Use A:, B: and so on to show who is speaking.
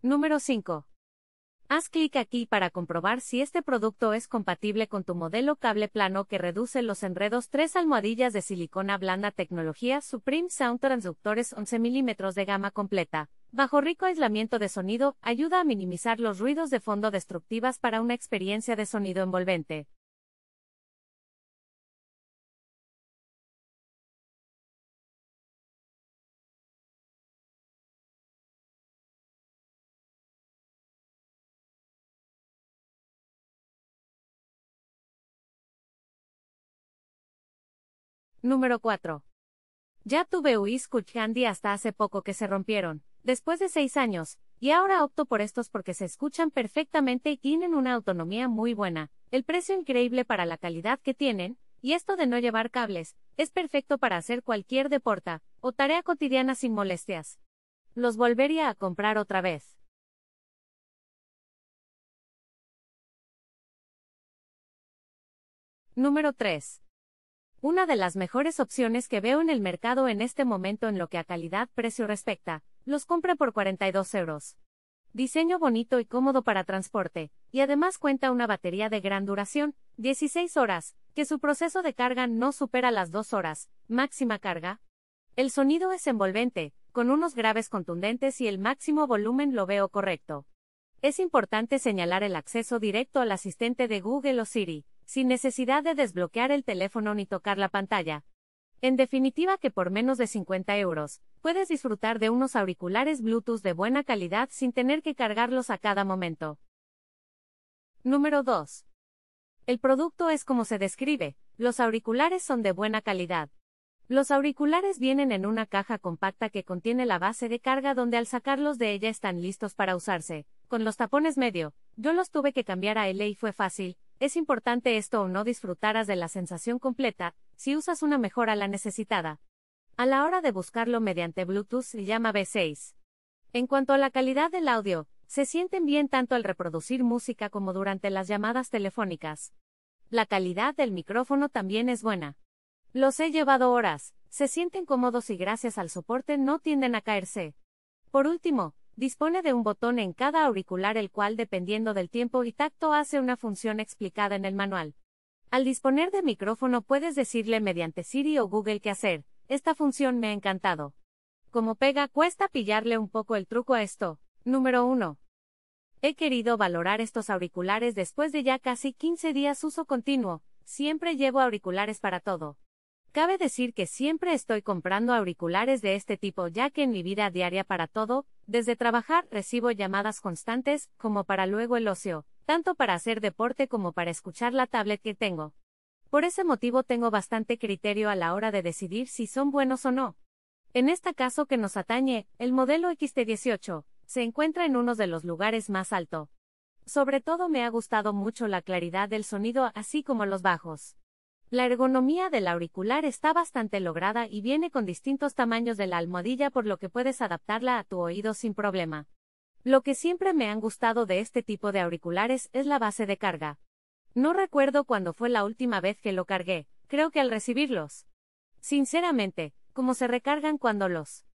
A: Número 5. Haz clic aquí para comprobar si este producto es compatible con tu modelo cable plano que reduce los enredos. 3 almohadillas de silicona blanda tecnología Supreme Sound Transductores 11 mm de gama completa. Bajo rico aislamiento de sonido, ayuda a minimizar los ruidos de fondo destructivas para una experiencia de sonido envolvente. Número 4. Ya tuve Uiscuch Candy hasta hace poco que se rompieron. Después de seis años, y ahora opto por estos porque se escuchan perfectamente y tienen una autonomía muy buena, el precio increíble para la calidad que tienen, y esto de no llevar cables, es perfecto para hacer cualquier deporta, o tarea cotidiana sin molestias. Los volvería a comprar otra vez. Número 3. Una de las mejores opciones que veo en el mercado en este momento en lo que a calidad-precio respecta, los compra por 42 euros. Diseño bonito y cómodo para transporte, y además cuenta una batería de gran duración, 16 horas, que su proceso de carga no supera las 2 horas, máxima carga. El sonido es envolvente, con unos graves contundentes y el máximo volumen lo veo correcto. Es importante señalar el acceso directo al asistente de Google o Siri, sin necesidad de desbloquear el teléfono ni tocar la pantalla, en definitiva que por menos de 50 euros, puedes disfrutar de unos auriculares Bluetooth de buena calidad sin tener que cargarlos a cada momento. Número 2. El producto es como se describe, los auriculares son de buena calidad. Los auriculares vienen en una caja compacta que contiene la base de carga donde al sacarlos de ella están listos para usarse, con los tapones medio, yo los tuve que cambiar a L y fue fácil, es importante esto o no disfrutarás de la sensación completa, si usas una mejora la necesitada. A la hora de buscarlo mediante Bluetooth llama B6. En cuanto a la calidad del audio, se sienten bien tanto al reproducir música como durante las llamadas telefónicas. La calidad del micrófono también es buena. Los he llevado horas, se sienten cómodos y gracias al soporte no tienden a caerse. Por último, Dispone de un botón en cada auricular el cual dependiendo del tiempo y tacto hace una función explicada en el manual. Al disponer de micrófono puedes decirle mediante Siri o Google qué hacer, esta función me ha encantado. Como pega cuesta pillarle un poco el truco a esto. Número 1. He querido valorar estos auriculares después de ya casi 15 días uso continuo, siempre llevo auriculares para todo. Cabe decir que siempre estoy comprando auriculares de este tipo ya que en mi vida diaria para todo, desde trabajar recibo llamadas constantes, como para luego el ocio, tanto para hacer deporte como para escuchar la tablet que tengo. Por ese motivo tengo bastante criterio a la hora de decidir si son buenos o no. En este caso que nos atañe, el modelo XT18, se encuentra en uno de los lugares más alto. Sobre todo me ha gustado mucho la claridad del sonido así como los bajos. La ergonomía del auricular está bastante lograda y viene con distintos tamaños de la almohadilla por lo que puedes adaptarla a tu oído sin problema. Lo que siempre me han gustado de este tipo de auriculares es la base de carga. No recuerdo cuándo fue la última vez que lo cargué, creo que al recibirlos. Sinceramente, como se recargan cuando los